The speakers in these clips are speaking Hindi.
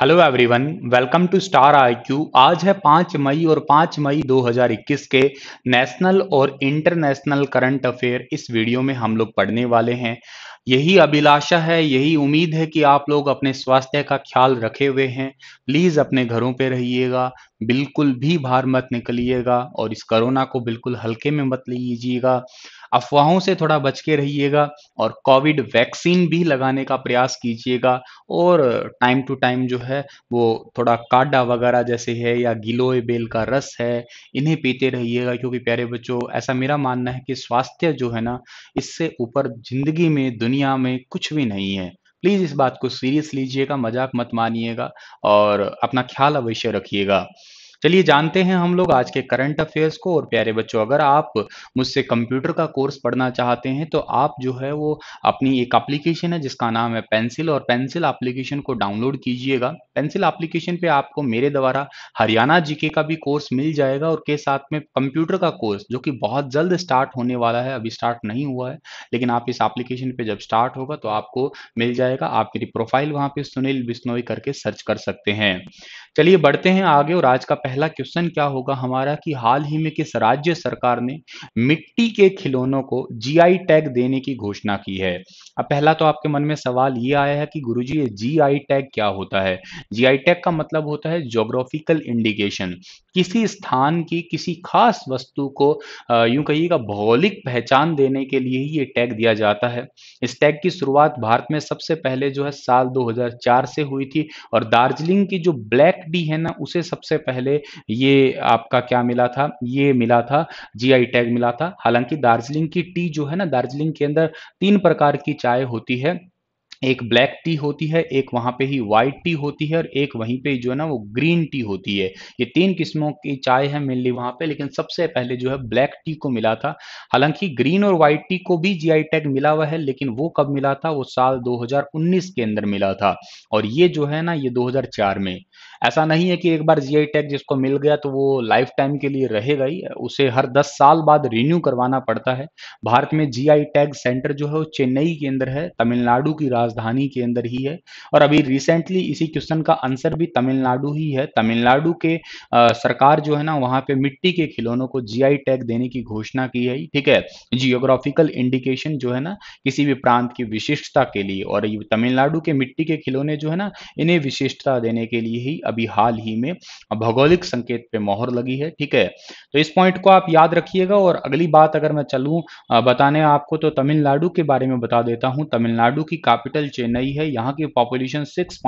hello everyone welcome to star IQ आज है पांच मई और पांच मई 2021 के नेशनल और इंटरनेशनल करंट अफेयर इस वीडियो में हम लोग पढ़ने वाले हैं यही अभिलाषा है यही उम्मीद है कि आप लोग अपने स्वास्थ्य का ख्याल रखे हुए हैं प्लीज़ अपने घरों पे रहिएगा बिल्कुल भी बाहर मत निकलिएगा और इस कोरोना को बिल्कुल हल्के में मत लीजिएगा अफवाहों से थोड़ा बच के रहिएगा और कोविड वैक्सीन भी लगाने का प्रयास कीजिएगा और टाइम टू टाइम जो है वो थोड़ा काडा वगैरह जैसे है या गिलोय बेल का रस है इन्हें पीते रहिएगा क्योंकि प्यारे बच्चों ऐसा मेरा मानना है कि स्वास्थ्य जो है ना इससे ऊपर जिंदगी में दुनिया में कुछ भी नहीं है प्लीज़ इस बात को सीरियस लीजिएगा मजाक मत मानिएगा और अपना ख्याल अवश्य रखिएगा चलिए जानते हैं हम लोग आज के करंट अफेयर्स को और प्यारे बच्चों अगर आप मुझसे कंप्यूटर का कोर्स पढ़ना चाहते हैं तो आप जो है वो अपनी एक एप्लीकेशन है जिसका नाम है पेंसिल और पेंसिल एप्लीकेशन को डाउनलोड कीजिएगा पेंसिल एप्लीकेशन पे आपको मेरे द्वारा हरियाणा जीके का भी कोर्स मिल जाएगा और के साथ में कंप्यूटर का कोर्स जो कि बहुत जल्द स्टार्ट होने वाला है अभी स्टार्ट नहीं हुआ है लेकिन आप इस एप्लीकेशन पे जब स्टार्ट होगा तो आपको मिल जाएगा आप मेरी प्रोफाइल वहां पे सुनील बिश्नोई करके सर्च कर सकते हैं चलिए बढ़ते हैं आगे और आज का पहला पहला क्वेश्चन क्या होगा हमारा कि हाल ही में किस राज्य सरकार ने मिट्टी के खिलौनों को जीआई टैग देने की घोषणा की है अब पहला तो आपके मन में सवाल ये आया है कि गुरुजी ये जीआई टैग क्या होता है जीआई टैग का मतलब होता है ज्योग्राफिकल इंडिकेशन किसी स्थान की किसी खास वस्तु को यूं कहिएगा भौगोलिक पहचान देने के लिए ही ये टैग दिया जाता है इस टैग की शुरुआत भारत में सबसे पहले जो है साल 2004 से हुई थी और दार्जिलिंग की जो ब्लैक डी है ना उसे सबसे पहले ये आपका क्या मिला था ये मिला था जीआई टैग मिला था हालांकि दार्जिलिंग की टी जो है ना दार्जिलिंग के अंदर तीन प्रकार की चाय होती है एक ब्लैक टी होती है एक वहाँ पे ही वाइट टी होती है और एक वहीं पे जो है ना वो ग्रीन टी होती है ये तीन किस्मों की चाय है मेनली वहाँ पे लेकिन सबसे पहले जो है ब्लैक टी को मिला था हालांकि ग्रीन और वाइट टी को भी जीआई टैग मिला हुआ है लेकिन वो कब मिला था वो साल 2019 के अंदर मिला था और ये जो है ना ये दो में ऐसा नहीं है कि एक बार जी टैग जिसको मिल गया तो वो लाइफ टाइम के लिए रहेगा ही उसे हर 10 साल बाद रिन्यू करवाना पड़ता है भारत में जी टैग सेंटर जो है वो चेन्नई के अंदर है तमिलनाडु की राजधानी के अंदर ही है और अभी रिसेंटली इसी क्वेश्चन का आंसर भी तमिलनाडु ही है तमिलनाडु के आ, सरकार जो है ना वहाँ पे मिट्टी के खिलौनों को जी टैग देने की घोषणा की है ठीक है जियोग्राफिकल इंडिकेशन जो है ना किसी भी प्रांत की विशिष्टता के लिए और तमिलनाडु के मिट्टी के खिलौने जो है ना इन्हें विशिष्टता देने के लिए ही अभी हाल ही में भौगोलिक संकेत पे मोहर लगी है ठीक है तो इस पॉइंट को आप याद रखिएगा और अगली बात अगर मैं चलूँ बताने आपको तो तमिलनाडु के बारे में बता देता हूँ तमिलनाडु की कैपिटल चेन्नई है यहाँ की पॉपुलेशन सिक्स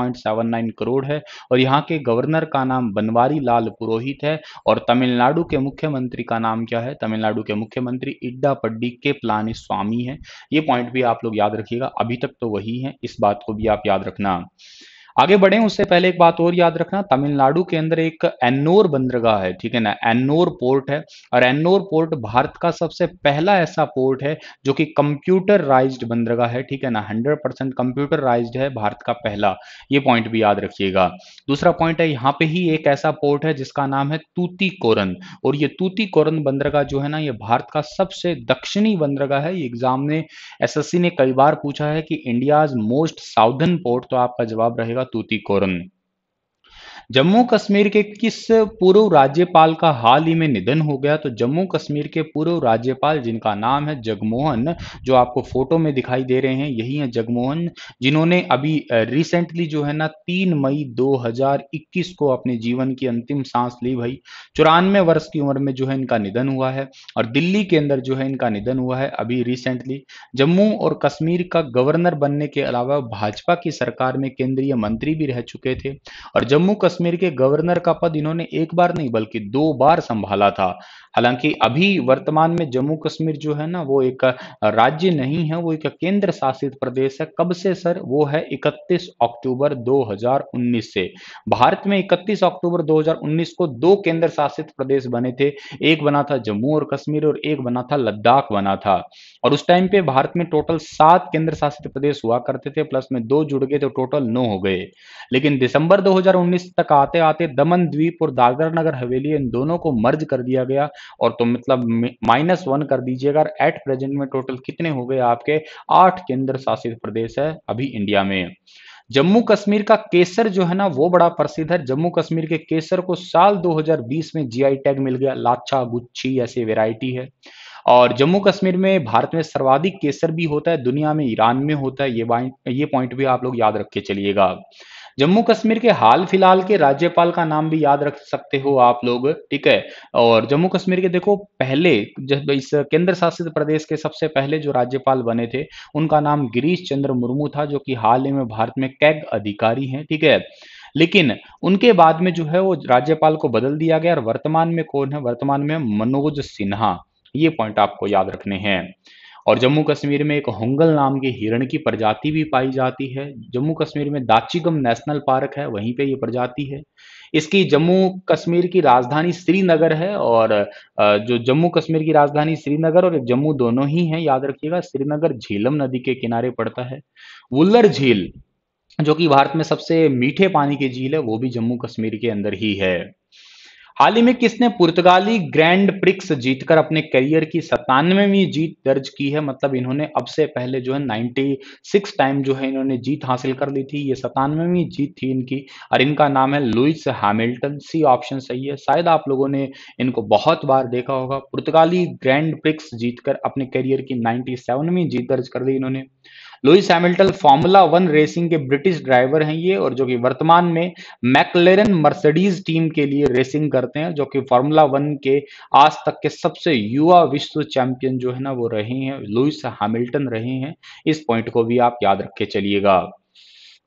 करोड़ है और यहाँ के गवर्नर का नाम बनवारी लाल पुरोहित है और तमिलनाडु के मुख्यमंत्री का नाम क्या है तमिलनाडु के मुख्यमंत्री इड्डा पड्डी के प्लानी स्वामी है ये पॉइंट भी आप लोग याद रखिएगा अभी तक तो वही है इस बात को भी आप याद रखना आगे बढ़े उससे पहले एक बात और याद रखना तमिलनाडु के अंदर एक एन्नोर बंदरगाह है ठीक है ना एन्नोर पोर्ट है और एन्नोर पोर्ट भारत का सबसे पहला ऐसा पोर्ट है जो कि कंप्यूटराइज बंदरगाह है ठीक है ना हंड्रेड परसेंट कंप्यूटराइज है भारत का पहला ये पॉइंट भी याद रखिएगा दूसरा पॉइंट है यहाँ पे ही एक ऐसा पोर्ट है जिसका नाम है तूती कोरन और ये तूती कोरन बंदरगाह जो है ना ये भारत का सबसे दक्षिणी बंदरगाह है ये एग्जाम ने एस ने कई बार पूछा है कि इंडियाज मोस्ट साउदर्न पोर्ट तो आपका जवाब रहेगा तूतीकोरन जम्मू कश्मीर के किस पूर्व राज्यपाल का हाल ही में निधन हो गया तो जम्मू कश्मीर के पूर्व राज्यपाल जिनका नाम है जगमोहन जो आपको फोटो में दिखाई दे रहे हैं यही है जगमोहन जिन्होंने अभी रिसेंटली जो है ना तीन मई 2021 को अपने जीवन की अंतिम सांस ली भाई चौरानवे वर्ष की उम्र में जो है इनका निधन हुआ है और दिल्ली के अंदर जो है इनका निधन हुआ है अभी रिसेंटली जम्मू और कश्मीर का गवर्नर बनने के अलावा भाजपा की सरकार में केंद्रीय मंत्री भी रह चुके थे और जम्मू कश्मीर कश्मीर के गवर्नर का पद इन्होंने एक बार नहीं बल्कि दो बार संभाला था हालांकि अभी वर्तमान में जम्मू कश्मीर जो है ना वो एक राज्य नहीं है वो एक केंद्र शासित प्रदेश है कब से सर वो है 31 अक्टूबर 2019 से भारत में 31 अक्टूबर 2019 को दो केंद्र शासित प्रदेश बने थे एक बना था जम्मू और कश्मीर और एक बना था लद्दाख बना था और उस टाइम पे भारत में टोटल सात केंद्र शासित प्रदेश हुआ करते थे प्लस में दो जुड़ गए तो टोटल नौ हो गए लेकिन दिसंबर 2019 तक आते आते दमन द्वीप और दादर नगर हवेली इन दोनों को मर्ज कर दिया गया और तो मतलब माइनस वन कर दीजिएगा एट प्रेजेंट में टोटल कितने हो गए आपके आठ केंद्र शासित प्रदेश है अभी इंडिया में जम्मू कश्मीर का केसर जो है ना वो बड़ा प्रसिद्ध है जम्मू कश्मीर के केसर को साल 2020 में जीआई टैग मिल गया लाचा गुच्छी ऐसी वेराइटी है और जम्मू कश्मीर में भारत में सर्वाधिक केसर भी होता है दुनिया में ईरान में होता है ये ये पॉइंट भी आप लोग याद रख के चलिएगा जम्मू कश्मीर के हाल फिलहाल के राज्यपाल का नाम भी याद रख सकते हो आप लोग ठीक है और जम्मू कश्मीर के देखो पहले जब इस केंद्र शासित प्रदेश के सबसे पहले जो राज्यपाल बने थे उनका नाम गिरीश चंद्र मुर्मू था जो कि हाल ही में भारत में कैग अधिकारी हैं ठीक है लेकिन उनके बाद में जो है वो राज्यपाल को बदल दिया गया और वर्तमान में कौन है वर्तमान में मनोज सिन्हा ये पॉइंट आपको याद रखने हैं और जम्मू कश्मीर में एक होंगल नाम के हिरण की प्रजाति भी पाई जाती है जम्मू कश्मीर में दाचीगम नेशनल पार्क है वहीं पे ये प्रजाति है इसकी जम्मू कश्मीर की राजधानी श्रीनगर है और जो जम्मू कश्मीर की राजधानी श्रीनगर और जम्मू दोनों ही हैं याद रखिएगा श्रीनगर झीलम नदी के किनारे पड़ता है वुल्लर झील जो कि भारत में सबसे मीठे पानी की झील है वो भी जम्मू कश्मीर के अंदर ही है हाल ही में किसने पुर्तगाली ग्रैंड प्रिक्स जीतकर अपने करियर की सत्तानवेवीं जीत दर्ज की है मतलब इन्होंने अब से पहले जो है 96 टाइम जो है इन्होंने जीत हासिल कर ली थी ये सत्तानवेवीं जीत थी इनकी और इनका नाम है लुइस हैमिल्टन सी ऑप्शन सही है शायद आप लोगों ने इनको बहुत बार देखा होगा पुर्तगाली ग्रैंड प्रिक्स जीतकर अपने करियर की नाइन्टी जीत दर्ज कर ली इन्होंने Lewis Hamilton formula one racing के ब्रिटिश ड्राइवर हैं ये और जो कि वर्तमान में मैकलेरन मर्सिडीज टीम के लिए रेसिंग करते हैं जो कि फॉर्मूला वन के आज तक के सबसे युवा विश्व चैंपियन जो है ना वो रहे हैं लुइस हैमिल्टन रहे हैं इस पॉइंट को भी आप याद रख के चलिएगा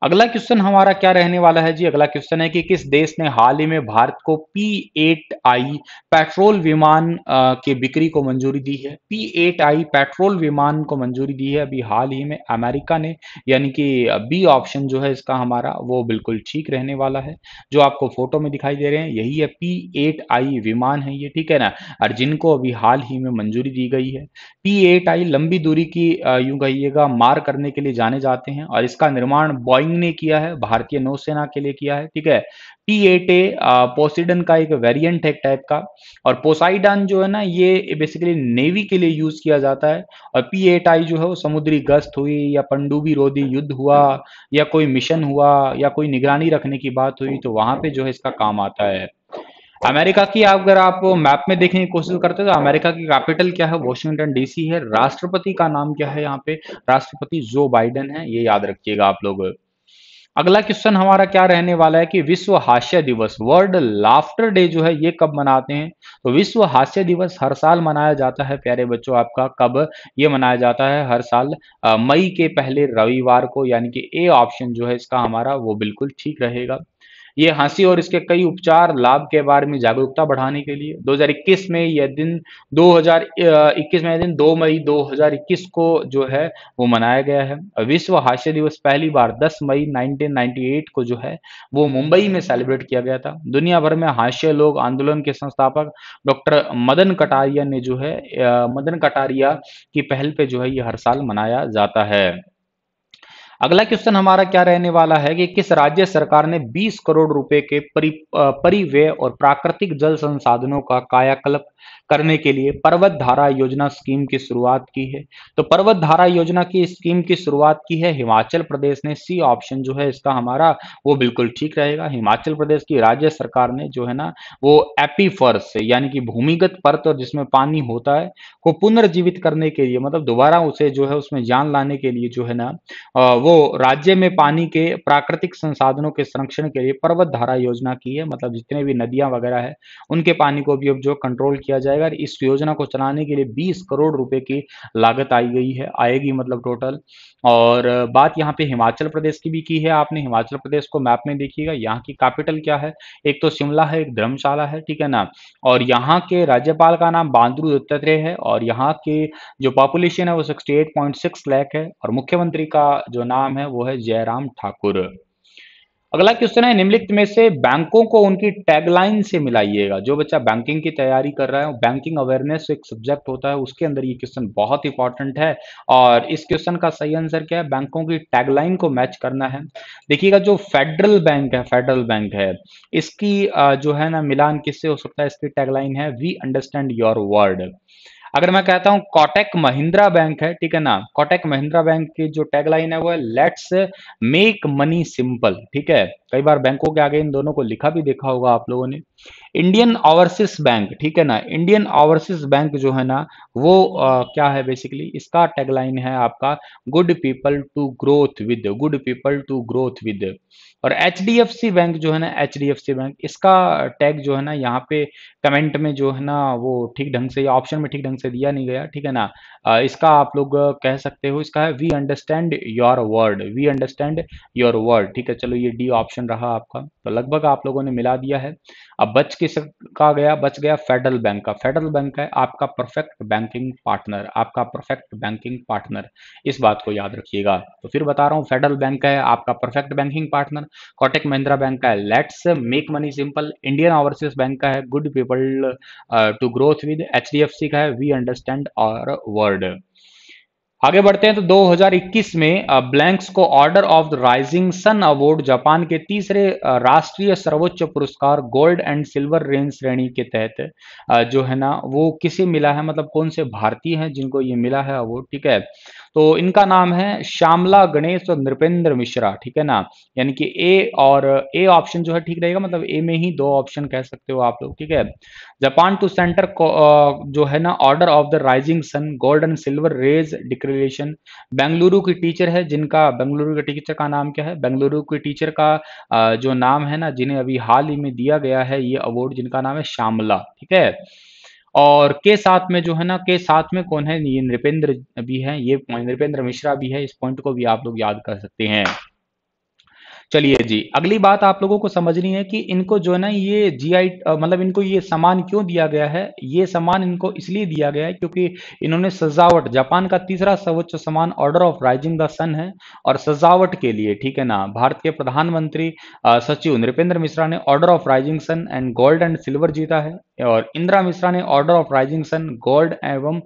अगला क्वेश्चन हमारा क्या रहने वाला है जी अगला क्वेश्चन है कि किस देश ने हाल ही में भारत को पी एट आई पेट्रोल विमान के बिक्री को मंजूरी दी है पी एट आई पेट्रोल विमान को मंजूरी दी है अभी हाल ही में अमेरिका ने यानी कि बी ऑप्शन जो है इसका हमारा वो बिल्कुल ठीक रहने वाला है जो आपको फोटो में दिखाई दे रहे हैं यही है पी एट आई विमान है ये ठीक है ना और जिनको अभी हाल ही में मंजूरी दी गई है पी एट आई लंबी दूरी की यूं कहिएगा मार करने के लिए जाने जाते हैं और इसका निर्माण बॉइंग बोइंग ने किया है भारतीय नौसेना के लिए किया है ठीक है टी एट ए पोसिडन का एक वेरिएंट है टाइप का और पोसाइडन जो है ना ये बेसिकली नेवी के लिए यूज किया जाता है और पी एट आई जो है वो समुद्री गश्त हुई या पंडुबी रोधी युद्ध हुआ या कोई मिशन हुआ या कोई निगरानी रखने की बात हुई तो वहां पे जो है इसका काम आता है अमेरिका की अगर आप मैप में देखने की कोशिश करते हैं तो अमेरिका की कैपिटल क्या है वॉशिंगटन डीसी है राष्ट्रपति का नाम क्या है यहाँ पे राष्ट्रपति जो बाइडेन है ये याद रखिएगा आप लोग अगला क्वेश्चन हमारा क्या रहने वाला है कि विश्व हास्य दिवस वर्ल्ड लाफ्टर डे जो है ये कब मनाते हैं तो विश्व हास्य दिवस हर साल मनाया जाता है प्यारे बच्चों आपका कब ये मनाया जाता है हर साल मई के पहले रविवार को यानी कि ए ऑप्शन जो है इसका हमारा वो बिल्कुल ठीक रहेगा ये हंसी और इसके कई उपचार लाभ के बारे में जागरूकता बढ़ाने के लिए 2021 में यह दिन 2021 में यह दिन 2 मई 2021 को जो है वो मनाया गया है विश्व हास्य दिवस पहली बार 10 मई 1998 को जो है वो मुंबई में सेलिब्रेट किया गया था दुनिया भर में हास्य लोग आंदोलन के संस्थापक डॉक्टर मदन कटारिया ने जो है मदन कटारिया की पहल पे जो है ये हर साल मनाया जाता है अगला क्वेश्चन हमारा क्या रहने वाला है कि किस राज्य सरकार ने 20 करोड़ रुपए के परि परिव्यय और प्राकृतिक जल संसाधनों का कायाकल्प करने के लिए पर्वत धारा योजना स्कीम की शुरुआत की है तो पर्वत धारा योजना की स्कीम की शुरुआत की है हिमाचल प्रदेश ने सी ऑप्शन जो है इसका हमारा वो बिल्कुल ठीक रहेगा हिमाचल प्रदेश की राज्य सरकार ने जो है ना वो एपीफर्स यानी कि भूमिगत परत और जिसमें पानी होता है को पुनर्जीवित करने के लिए मतलब दोबारा उसे जो है उसमें जान लाने के लिए जो है ना वो राज्य में पानी के प्राकृतिक संसाधनों के संरक्षण के लिए पर्वत धारा योजना की है मतलब जितने भी नदियां वगैरह है उनके पानी को भी अब जो कंट्रोल किया जाएगा इस योजना को चलाने के लिए 20 करोड़ रुपए की लागत आई गई है आएगी मतलब टोटल और बात यहाँ पे हिमाचल प्रदेश की भी की है आपने हिमाचल प्रदेश को मैप में देखिएगा यहाँ की कैपिटल क्या है एक तो शिमला है एक धर्मशाला है ठीक है ना और यहाँ के राज्यपाल का नाम बांद्रू दत्तात्रेय है और यहाँ के जो पॉपुलेशन है वो सिक्सटी लाख है और मुख्यमंत्री का जो नाम नाम है वो है जयराम ठाकुर अगला क्वेश्चन है निम्नलिखित में से बैंकों को उनकी टैगलाइन से मिलाइएगा जो बच्चा बैंकिंग की तैयारी कर रहा है बैंकिंग अवेयरनेस एक सब्जेक्ट होता है उसके अंदर ये क्वेश्चन बहुत इंपॉर्टेंट है और इस क्वेश्चन का सही आंसर क्या है बैंकों की टैगलाइन को मैच करना है देखिएगा जो फेडरल बैंक है फेडरल बैंक है इसकी जो है ना मिलान किससे हो सकता है इसकी टैगलाइन है वी अंडरस्टैंड योर वर्ल्ड अगर मैं कहता हूं कॉटेक महिंद्रा बैंक है ठीक है ना कॉटेक महिंद्रा बैंक की जो टैगलाइन है वो है लेट्स मेक मनी सिंपल ठीक है कई बार बैंकों के आगे इन दोनों को लिखा भी देखा होगा आप लोगों ने इंडियन ओवरसीज बैंक ठीक है ना इंडियन ओवरसीज बैंक जो है ना वो आ, क्या है बेसिकली इसका टैगलाइन है आपका good people to growth with good people to growth with और H D F C bank जो है ना H D F C bank इसका टैग जो है ना यहाँ पे कमेंट में जो है ना वो ठीक ढंग से ऑप्शन में ठीक ढंग से दिया नहीं गया ठीक है ना आ, इसका आप लोग कह सकते हो इसका है we understand your word we understand your word ठीक है चलो ये डी ऑप्शन रहा आपका तो लगभग आप लोगों ने मिला दिया है अब बच के किसका गया बच गया फेडरल बैंक का फेडरल बैंक है आपका परफेक्ट बैंकिंग पार्टनर आपका परफेक्ट बैंकिंग पार्टनर इस बात को याद रखिएगा तो फिर बता रहा हूँ फेडरल बैंक है आपका perfect banking partner Kotak Mahindra bank का है let's make money simple Indian overseas bank का है good people to growth with H का है वी अंडरस्टैंड और वर्ल्ड आगे बढ़ते हैं तो 2021 में ब्लैंक्स को order of the rising sun award Japan के तीसरे राष्ट्रीय सर्वोच्च पुरस्कार गोल्ड एंड सिल्वर रेन श्रेणी के तहत जो है ना वो किसे मिला है मतलब कौन से भारतीय हैं जिनको ये मिला है अवार्ड ठीक है तो इनका नाम है श्यामला गणेश और नृपेंद्र मिश्रा ठीक है ना यानी कि ए और ए ऑप्शन जो है ठीक रहेगा मतलब ए में ही दो ऑप्शन कह सकते हो आप लोग ठीक है जापान टू सेंटर जो है ना order of the rising sun gold and silver rays डिक्री रिलेशन बेंगलुरु की टीचर है जिनका बेंगलुरु के टीचर का नाम क्या है बेंगलुरु के टीचर का जो नाम है ना जिन्हें अभी हाल ही में दिया गया है ये अवार्ड जिनका नाम है श्यामला ठीक है और के साथ में जो है ना के साथ में कौन है ये नृपेंद्र भी है ये नृपेंद्र मिश्रा भी है इस पॉइंट को भी आप लोग याद कर सकते हैं चलिए जी अगली बात आप लोगों को समझनी है कि इनको जो है ना ये जीआई मतलब इनको ये सामान क्यों दिया गया है ये सामान इनको इसलिए दिया गया है क्योंकि इन्होंने सजावट जापान का तीसरा सर्वोच्च सम्मान order of rising the sun है और सजावट के लिए ठीक है ना भारत के प्रधानमंत्री सचिव नृपेंद्र मिश्रा ने order of rising sun and gold and silver जीता है और इंदिरा मिश्रा ने order of rising sun gold एवं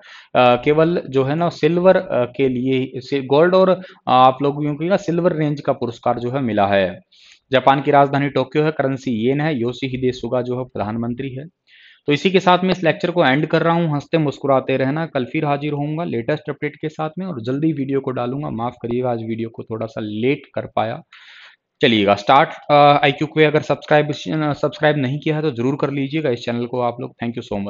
केवल जो है ना सिल्वर के लिए गोल्ड और आप लोगों को सिल्वर रेंज का पुरस्कार जो है मिला है जापान की राजधानी टोक्यो है करेंसी येन है हिदे सुगा जो है प्रधानमंत्री है तो इसी के साथ मैं इस लेक्चर को एंड कर रहा हूँ हंसते मुस्कुराते रहना कल फिर हाजिर होऊंगा लेटेस्ट अपडेट के साथ में और जल्दी वीडियो को डालूंगा माफ करिएगा आज वीडियो को थोड़ा सा लेट कर पाया चलिएगा स्टार्ट आई क्यू को अगर सब्सक्राइब सब्सक्राइब नहीं किया है तो जरूर कर लीजिएगा इस चैनल को आप लोग थैंक यू सो मच